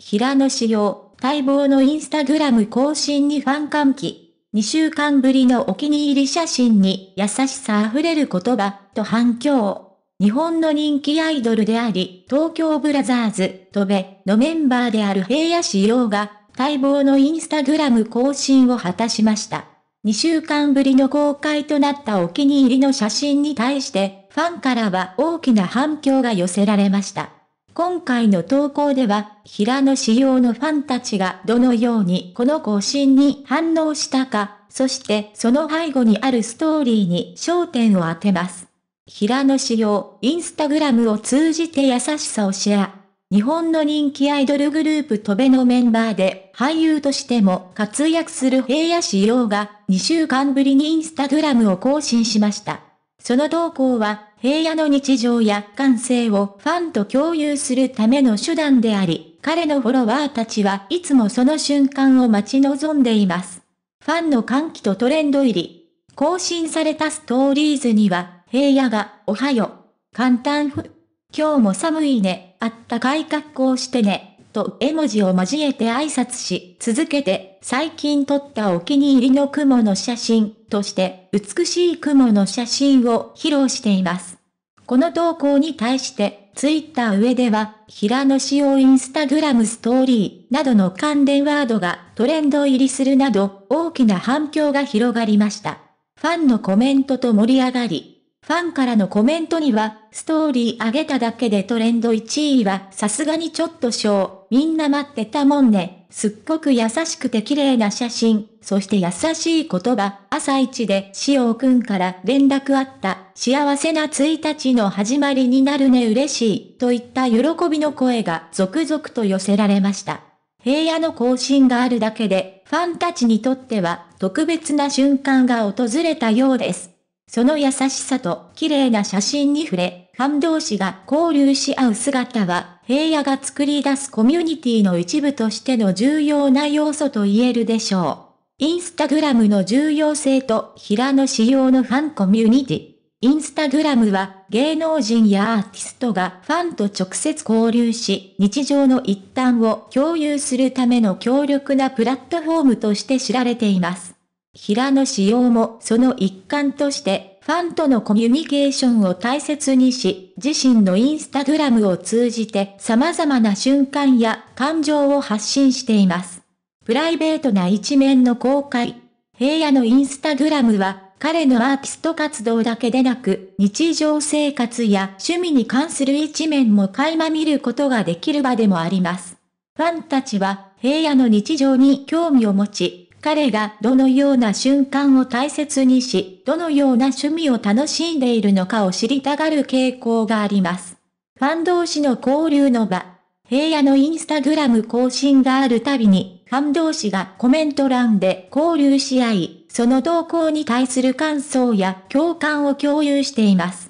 平野紫耀、待望のインスタグラム更新にファン歓喜。2週間ぶりのお気に入り写真に優しさ溢れる言葉、と反響。日本の人気アイドルであり、東京ブラザーズ、戸部のメンバーである平野紫耀が、待望のインスタグラム更新を果たしました。2週間ぶりの公開となったお気に入りの写真に対して、ファンからは大きな反響が寄せられました。今回の投稿では、平野仕様のファンたちがどのようにこの更新に反応したか、そしてその背後にあるストーリーに焦点を当てます。平野仕様、インスタグラムを通じて優しさをシェア。日本の人気アイドルグループトベのメンバーで俳優としても活躍する平野仕様が2週間ぶりにインスタグラムを更新しました。その投稿は平野の日常や感性をファンと共有するための手段であり、彼のフォロワーたちはいつもその瞬間を待ち望んでいます。ファンの歓喜とトレンド入り。更新されたストーリーズには、平野が、おはよう。簡単ふ。今日も寒いね、あったかい格好してね。と絵文字を交えて挨拶し続けて、最近撮ったお気に入りの雲の写真として、美しい雲の写真を披露しています。この投稿に対して、ツイッター上では、平野紫耀インスタグラムストーリーなどの関連ワードがトレンド入りするなど、大きな反響が広がりました。ファンのコメントと盛り上がり、ファンからのコメントには、ストーリー上げただけでトレンド1位はさすがにちょっとショー、みんな待ってたもんね。すっごく優しくて綺麗な写真、そして優しい言葉、朝一で塩くんから連絡あった、幸せな1日の始まりになるね嬉しい、といった喜びの声が続々と寄せられました。平野の更新があるだけで、ファンたちにとっては特別な瞬間が訪れたようです。その優しさと綺麗な写真に触れ、ファン同士が交流し合う姿は、平野が作り出すコミュニティの一部としての重要な要素と言えるでしょう。インスタグラムの重要性と平野仕様のファンコミュニティ。インスタグラムは芸能人やアーティストがファンと直接交流し、日常の一端を共有するための強力なプラットフォームとして知られています。平野紫耀もその一環として、ファンとのコミュニケーションを大切にし、自身のインスタグラムを通じて様々な瞬間や感情を発信しています。プライベートな一面の公開。平野のインスタグラムは、彼のアーティスト活動だけでなく、日常生活や趣味に関する一面も垣間見ることができる場でもあります。ファンたちは、平野の日常に興味を持ち、彼がどのような瞬間を大切にし、どのような趣味を楽しんでいるのかを知りたがる傾向があります。ファン同士の交流の場。平野のインスタグラム更新があるたびに、ファン同士がコメント欄で交流し合い、その動向に対する感想や共感を共有しています。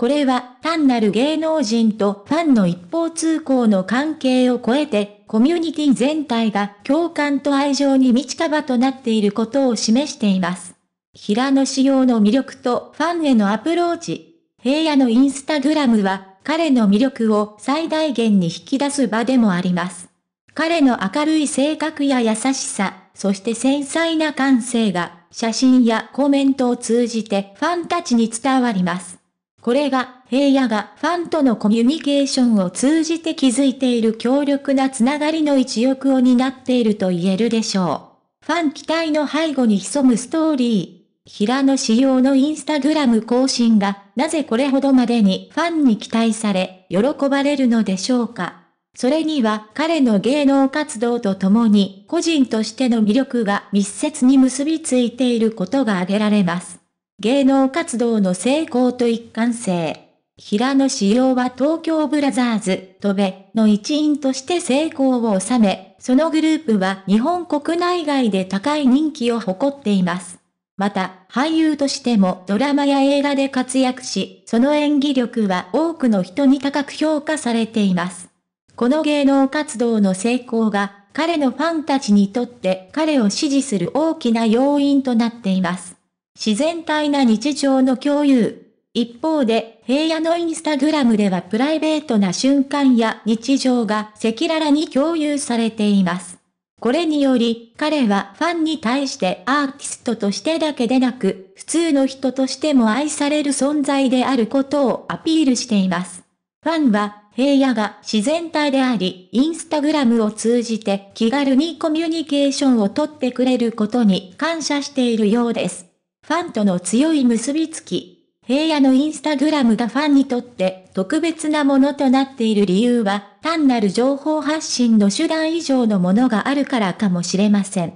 これは単なる芸能人とファンの一方通行の関係を超えて、コミュニティ全体が共感と愛情に満ちた場となっていることを示しています。平野仕様の魅力とファンへのアプローチ。平野のインスタグラムは彼の魅力を最大限に引き出す場でもあります。彼の明るい性格や優しさ、そして繊細な感性が写真やコメントを通じてファンたちに伝わります。これが、平野がファンとのコミュニケーションを通じて築いている強力なつながりの一翼を担っていると言えるでしょう。ファン期待の背後に潜むストーリー。平野仕様のインスタグラム更新が、なぜこれほどまでにファンに期待され、喜ばれるのでしょうか。それには彼の芸能活動とともに、個人としての魅力が密接に結びついていることが挙げられます。芸能活動の成功と一貫性。平野紫耀は東京ブラザーズ、戸部の一員として成功を収め、そのグループは日本国内外で高い人気を誇っています。また、俳優としてもドラマや映画で活躍し、その演技力は多くの人に高く評価されています。この芸能活動の成功が、彼のファンたちにとって彼を支持する大きな要因となっています。自然体な日常の共有。一方で、平野のインスタグラムではプライベートな瞬間や日常が赤裸々に共有されています。これにより、彼はファンに対してアーティストとしてだけでなく、普通の人としても愛される存在であることをアピールしています。ファンは、平野が自然体であり、インスタグラムを通じて気軽にコミュニケーションをとってくれることに感謝しているようです。ファンとの強い結びつき、平野のインスタグラムがファンにとって特別なものとなっている理由は、単なる情報発信の手段以上のものがあるからかもしれません。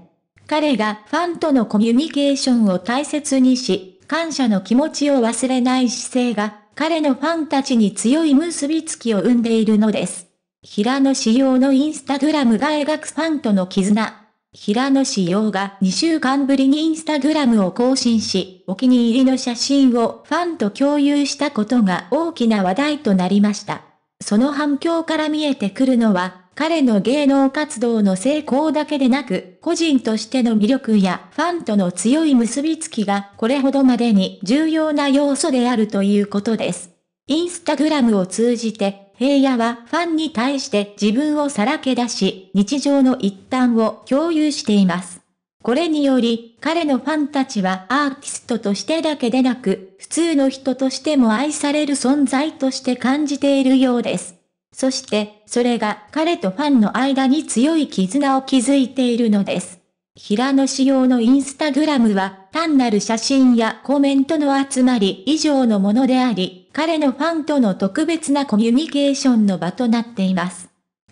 彼がファンとのコミュニケーションを大切にし、感謝の気持ちを忘れない姿勢が、彼のファンたちに強い結びつきを生んでいるのです。平野仕様のインスタグラムが描くファンとの絆。平野紫耀が2週間ぶりにインスタグラムを更新し、お気に入りの写真をファンと共有したことが大きな話題となりました。その反響から見えてくるのは、彼の芸能活動の成功だけでなく、個人としての魅力やファンとの強い結びつきがこれほどまでに重要な要素であるということです。インスタグラムを通じて平野はファンに対して自分をさらけ出し、日常の一端を共有しています。これにより、彼のファンたちはアーティストとしてだけでなく、普通の人としても愛される存在として感じているようです。そして、それが彼とファンの間に強い絆を築いているのです。平野仕様のインスタグラムは、単なる写真やコメントの集まり以上のものであり、彼のファンとの特別なコミュニケーションの場となっています。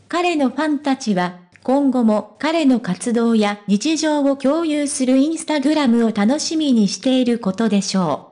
彼のファンたちは、今後も彼の活動や日常を共有するインスタグラムを楽しみにしていることでしょう。